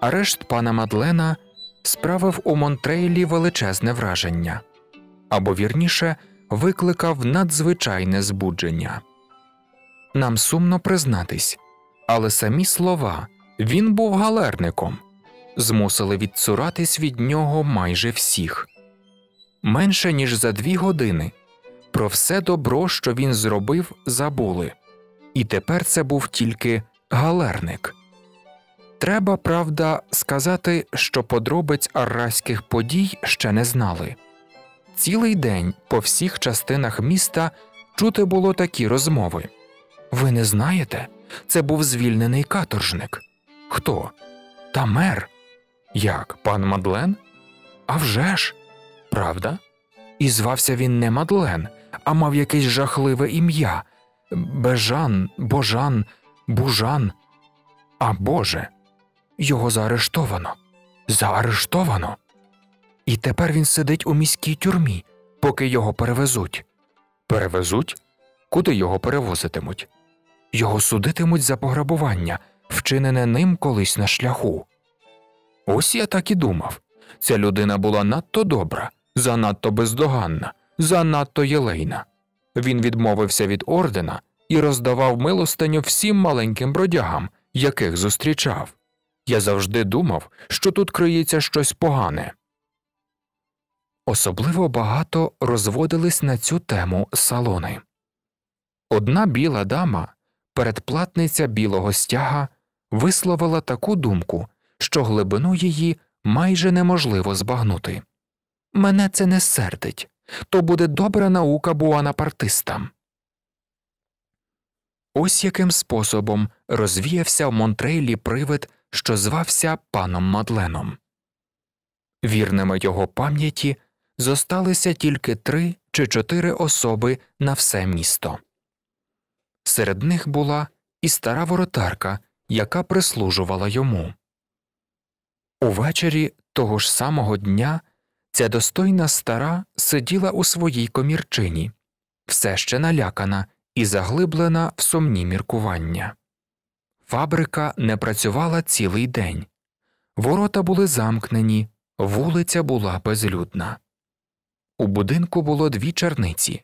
Арешт пана Мадлена справив у Монтрейлі величезне враження або вірніше викликав надзвичайне збудження. Нам сумно признатись, але самі слова. Він був галерником, змусили відцуратись від нього майже всіх. Менше ніж за дві години про все добро, що він зробив, забули, і тепер це був тільки галерник. Треба, правда, сказати, що подробиць арраських подій ще не знали. Цілий день по всіх частинах міста чути було такі розмови. Ви не знаєте, це був звільнений каторжник. Хто? Та мер. Як пан Мадлен? «А вже ж! правда? І звався він не Мадлен, а мав якесь жахливе ім'я Бежан, Божан, Бужан. А Боже, його заарештовано. Заарештовано. І тепер він сидить у міській тюрмі, поки його перевезуть. Перевезуть? Куди його перевозитимуть? Його судитимуть за пограбування вчинене ним колись на шляху. Ось я так і думав ця людина була надто добра, занадто бездоганна, занадто єлейна. Він відмовився від ордена і роздавав милостиню всім маленьким бродягам, яких зустрічав. Я завжди думав, що тут криється щось погане. Особливо багато розводились на цю тему салони. Одна біла дама, передплатниця білого стяга, висловила таку думку, що глибину її майже неможливо збагнути. Мене це не сердить, то буде добра наука буанапартистам. Ось яким способом розвіявся в Монтрейлі привид, що звався паном Мадленом. Вірними його пам'яті зосталися тільки три чи чотири особи на все місто. Серед них була і стара воротарка, яка прислужувала йому. Увечері того ж самого дня ця достойна стара сиділа у своїй комірчині, все ще налякана і заглиблена в сумні міркування. Фабрика не працювала цілий день, ворота були замкнені, вулиця була безлюдна. У будинку було дві черниці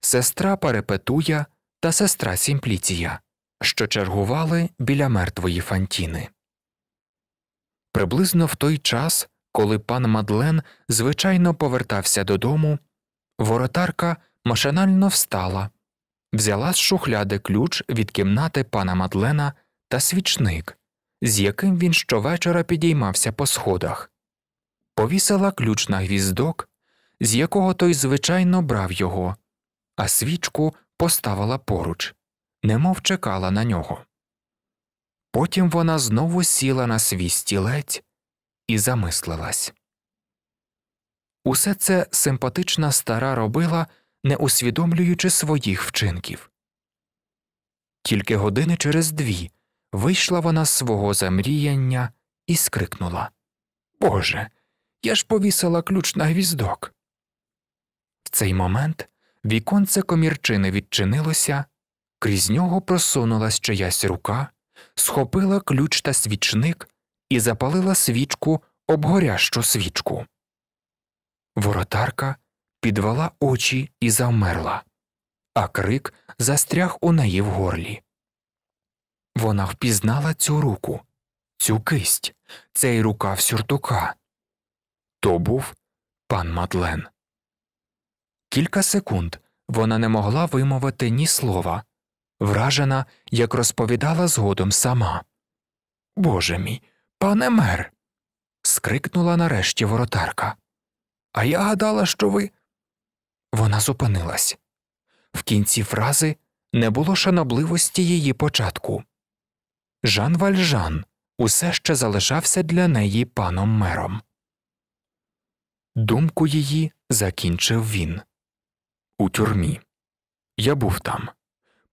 сестра Перепетуя та сестра Сімпліція що чергували біля мертвої Фантіни. Приблизно в той час, коли пан Мадлен звичайно повертався додому, воротарка машинально встала, взяла з шухляди ключ від кімнати пана Мадлена та свічник, з яким він щовечора підіймався по сходах, повісила ключ на гвіздок, з якого той звичайно брав його, а свічку поставила поруч немов чекала на нього. Потім вона знову сіла на свій стілець і замислилась. Усе це симпатична стара робила, не усвідомлюючи своїх вчинків. Тільки години через дві вийшла вона з свого замріяння і скрикнула Боже, я ж повісила ключ на гвіздок. В цей момент віконце комірчини відчинилося, Крізь нього просунулась чиясь рука, схопила ключ та свічник і запалила свічку об обгорящу свічку. Воротарка підвела очі і завмерла, а крик застряг у неї в горлі. Вона впізнала цю руку, цю кисть, цей рукав сюртука. То був пан Мадлен. Кілька секунд вона не могла вимовити ні слова вражена, як розповідала згодом сама. Боже мій, пане мер. скрикнула нарешті воротарка. А я гадала, що ви. Вона зупинилась. В кінці фрази не було шанобливості її початку. Жан Вальжан усе ще залишався для неї паном мером. Думку її закінчив він. У тюрмі. Я був там.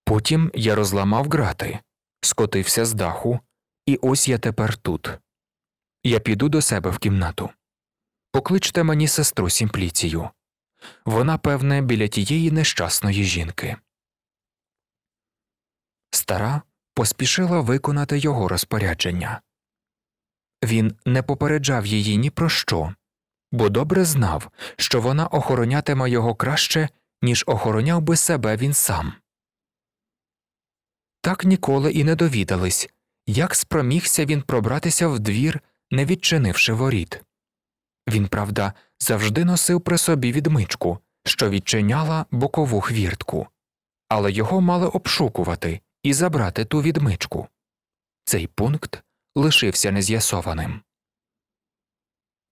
Потім я розламав грати, скотився з даху, і ось я тепер тут. Я піду до себе в кімнату. Покличте мені сестру Сімпліцію. Вона, певне, біля тієї нещасної жінки. Стара поспішила виконати його розпорядження. Він не попереджав її ні про що, бо добре знав, що вона охоронятиме його краще, ніж охороняв би себе він сам так ніколи і не довідались, як спромігся він пробратися в двір, не відчинивши воріт. Він, правда, завжди носив при собі відмичку, що відчиняла бокову хвіртку, але його мали обшукувати і забрати ту відмичку. Цей пункт лишився нез'ясованим.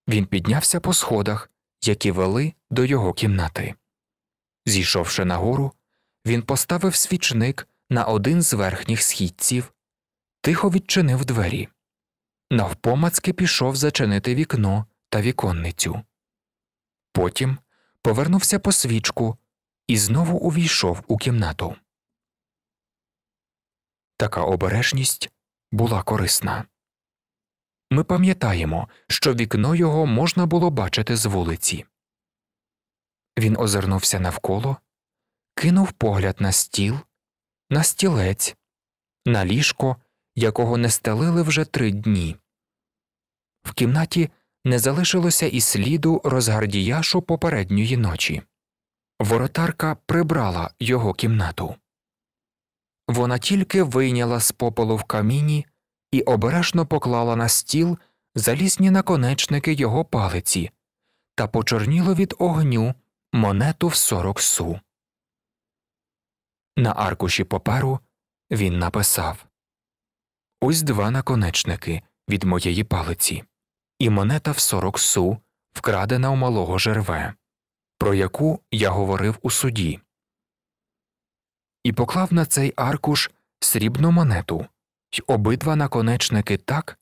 Він піднявся по сходах, які вели до його кімнати. Зійшовши нагору, він поставив свічник на один з верхніх східців, тихо відчинив двері. Навпомацки пішов зачинити вікно та віконницю. Потім повернувся по свічку і знову увійшов у кімнату. Така обережність була корисна. Ми пам'ятаємо, що вікно його можна було бачити з вулиці. Він озирнувся навколо, кинув погляд на стіл на стілець, на ліжко, якого не стелили вже три дні. В кімнаті не залишилося і сліду розгардіяшу попередньої ночі. Воротарка прибрала його кімнату. Вона тільки вийняла з попелу в каміні і обережно поклала на стіл залізні наконечники його палиці та почорніло від огню монету в сорок су. На аркуші паперу він написав Ось два наконечники від моєї палиці, і монета в сорок су, вкрадена у малого жерве, про яку я говорив у суді, і поклав на цей аркуш срібну монету й обидва наконечники так,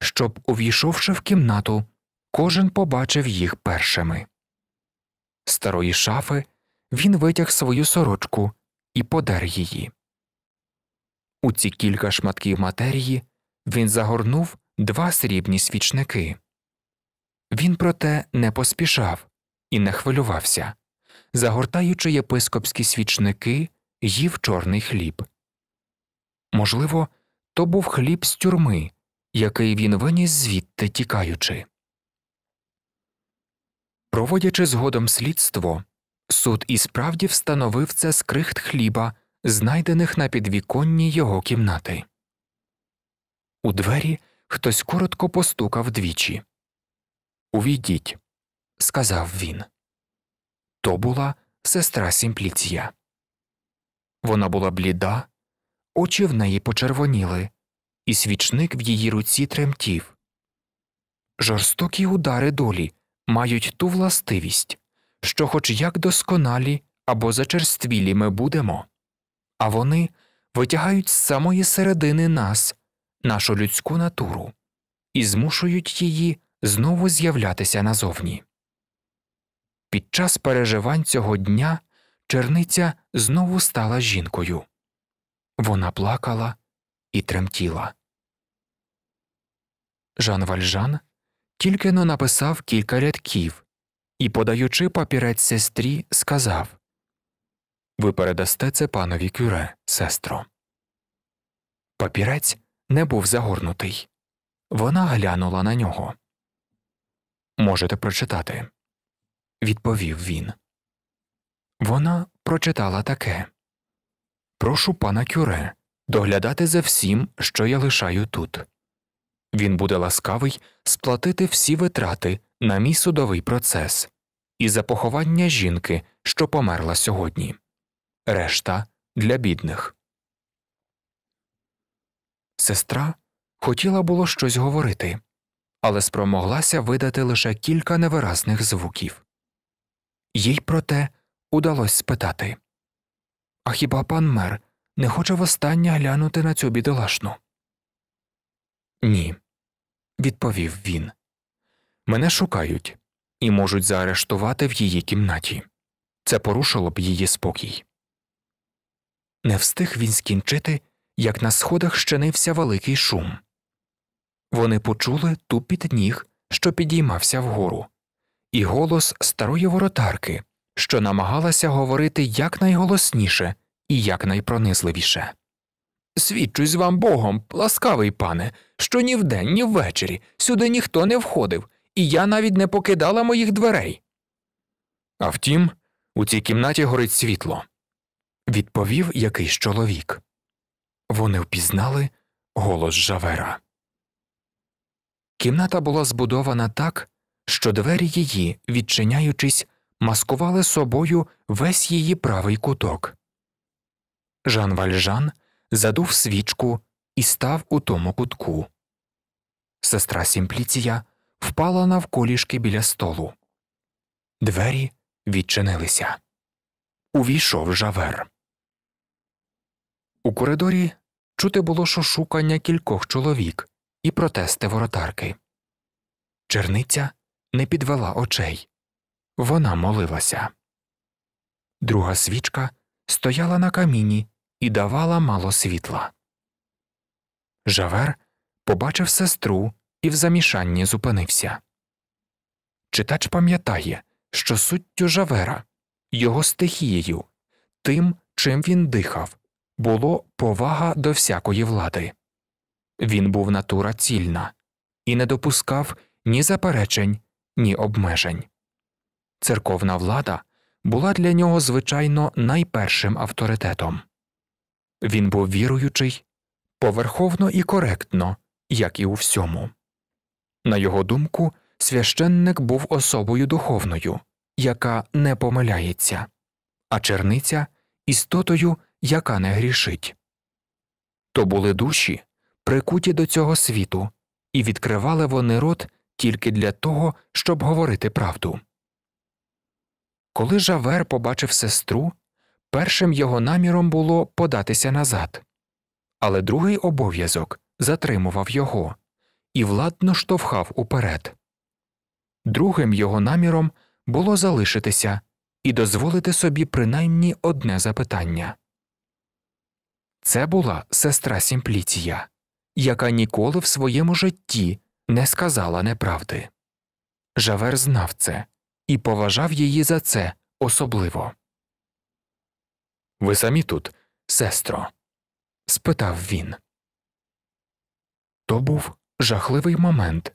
щоб, увійшовши в кімнату, кожен побачив їх першими. З старої шафи він витяг свою сорочку і подар її. У ці кілька шматків матерії він загорнув два срібні свічники. Він, проте, не поспішав і не хвилювався, загортаючи єпископські свічники, їв чорний хліб. Можливо, то був хліб з тюрми, який він виніс звідти тікаючи. Проводячи згодом слідство, Суд і справді встановив це з крихт хліба, знайдених на підвіконні його кімнати. У двері хтось коротко постукав двічі. Увійдіть, сказав він. То була сестра Сімпліція. Вона була бліда, очі в неї почервоніли, і свічник в її руці тремтів. Жорстокі удари долі мають ту властивість що, хоч як досконалі або зачерствілі ми будемо, а вони витягають з самої середини нас, нашу людську натуру, і змушують її знову з'являтися назовні. Під час переживань цього дня черниця знову стала жінкою. Вона плакала і тремтіла. Жан Вальжан тільки но написав кілька рядків і, подаючи папірець сестрі, сказав Ви передасте це панові кюре, сестро. Папірець не був загорнутий. Вона глянула на нього. Можете прочитати, відповів він. Вона прочитала таке Прошу пана кюре доглядати за всім, що я лишаю тут він буде ласкавий сплатити всі витрати на мій судовий процес і за поховання жінки, що померла сьогодні, решта для бідних. Сестра хотіла було щось говорити, але спромоглася видати лише кілька невиразних звуків. Їй проте удалось спитати А хіба пан мер не хоче востаннє глянути на цю бідолашну? Ні відповів він. Мене шукають і можуть заарештувати в її кімнаті. Це порушило б її спокій. Не встиг він скінчити, як на сходах щинився великий шум. Вони почули тупіт ніг, що підіймався вгору, і голос старої воротарки, що намагалася говорити якнайголосніше і якнайпронизливіше. Свідчусь вам богом, ласкавий пане, що ні вдень, ні ввечері сюди ніхто не входив, і я навіть не покидала моїх дверей. А втім, у цій кімнаті горить світло, відповів якийсь чоловік. Вони впізнали голос Жавера. Кімната була збудована так, що двері її, відчиняючись, маскували собою весь її правий куток. Жан Вальжан задув свічку і став у тому кутку. Сестра Сімпліція впала навколішки біля столу. Двері відчинилися. Увійшов жавер. У коридорі чути було шошукання кількох чоловік і протести воротарки. Черниця не підвела очей. Вона молилася. Друга свічка стояла на каміні і давала мало світла. Жавер побачив сестру і в замішанні зупинився. Читач пам'ятає, що суттю жавера, його стихією, тим, чим він дихав, було повага до всякої влади. Він був натура цільна і не допускав ні заперечень, ні обмежень. Церковна влада була для нього звичайно найпершим авторитетом. Він був віруючий, поверховно і коректно, як і у всьому. На його думку, священник був особою духовною, яка не помиляється, а черниця істотою, яка не грішить. То були душі, прикуті до цього світу, і відкривали вони рот тільки для того, щоб говорити правду. Коли Жавер побачив сестру, Першим його наміром було податися назад, але другий обов'язок затримував його і владно штовхав уперед. Другим його наміром було залишитися і дозволити собі принаймні одне запитання це була сестра Сімпліція, яка ніколи в своєму житті не сказала неправди. Жавер знав це і поважав її за це особливо. Ви самі тут, сестро? спитав він. То був жахливий момент,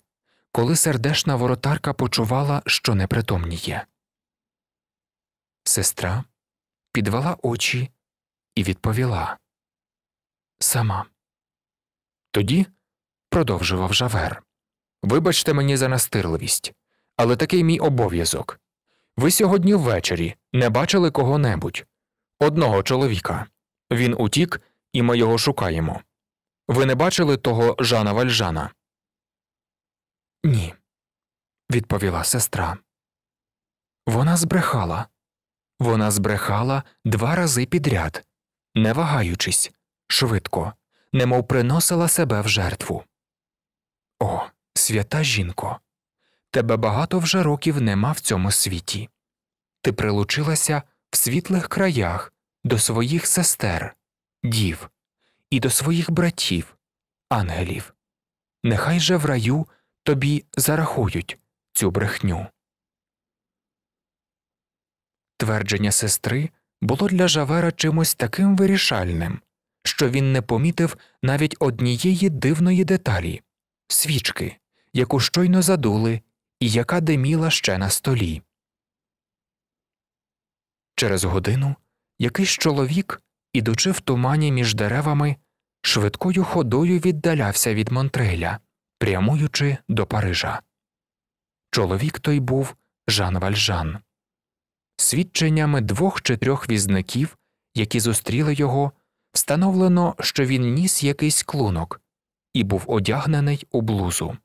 коли сердешна воротарка почувала, що непритомніє. Сестра підвела очі і відповіла Сама. Тоді, продовжував Жавер, вибачте мені за настирливість, але такий мій обов'язок. Ви сьогодні ввечері не бачили кого небудь одного чоловіка. Він утік, і ми його шукаємо. Ви не бачили того Жана Вальжана? Ні, відповіла сестра. Вона збрехала. Вона збрехала два рази підряд, не вагаючись, швидко, немов приносила себе в жертву. О, свята жінко, тебе багато вже років нема в цьому світі. Ти прилучилася в світлих краях до своїх сестер, дів, і до своїх братів, ангелів. Нехай же в раю тобі зарахують цю брехню. Твердження сестри було для Жавера чимось таким вирішальним, що він не помітив навіть однієї дивної деталі свічки, яку щойно задули і яка диміла ще на столі. Через годину якийсь чоловік, ідучи в тумані між деревами, швидкою ходою віддалявся від Монтреля, прямуючи до Парижа. Чоловік той був Жан Вальжан. Свідченнями двох чи трьох візників, які зустріли його, встановлено, що він ніс якийсь клунок і був одягнений у блузу.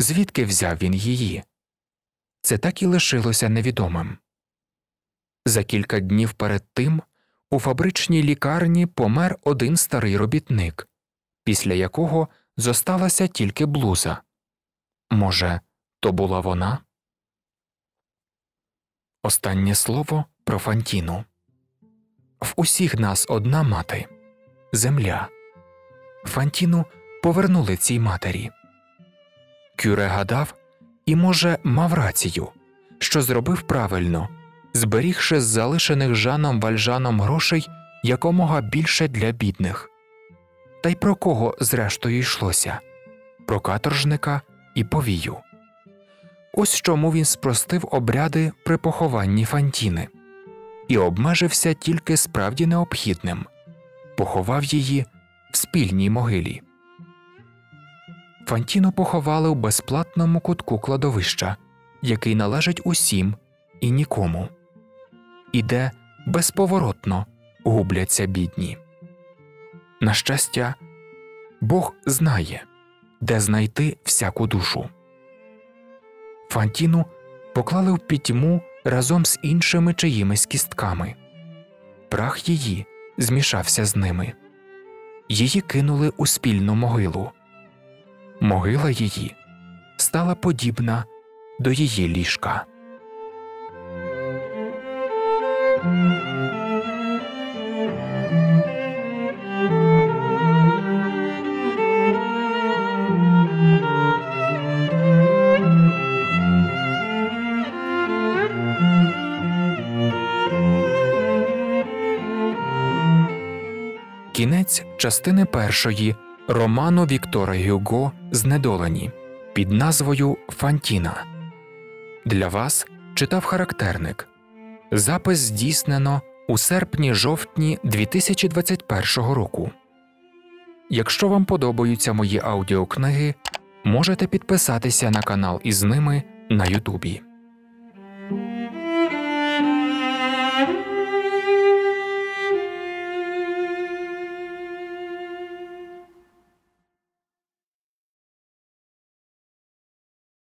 Звідки взяв він її? Це так і лишилося невідомим. За кілька днів перед тим у фабричній лікарні помер один старий робітник, після якого зосталася тільки блуза. Може, то була вона? Останнє слово про Фантіну. В усіх нас одна мати земля. Фантіну повернули цій матері. Кюре гадав і, може, мав рацію, що зробив правильно зберігши з залишених Жаном Вальжаном грошей якомога більше для бідних. Та й про кого зрештою йшлося про каторжника і повію. Ось чому він спростив обряди при похованні Фантіни і обмежився тільки справді необхідним поховав її в спільній могилі. Фантіну поховали у безплатному кутку кладовища, який належить усім і нікому. Іде безповоротно губляться бідні. На щастя, Бог знає, де знайти всяку душу. Фантіну поклали в пітьму разом з іншими чиїмись кістками. Прах її змішався з ними. Її кинули у спільну могилу. Могила її стала подібна до її ліжка. Кінець частини першої роману Віктора Гюго Знедолені під назвою Фантіна. Для вас читав характерник Запис здійснено у серпні-жовтні 2021 року. Якщо вам подобаються мої аудіокниги, можете підписатися на канал із ними на Ютубі.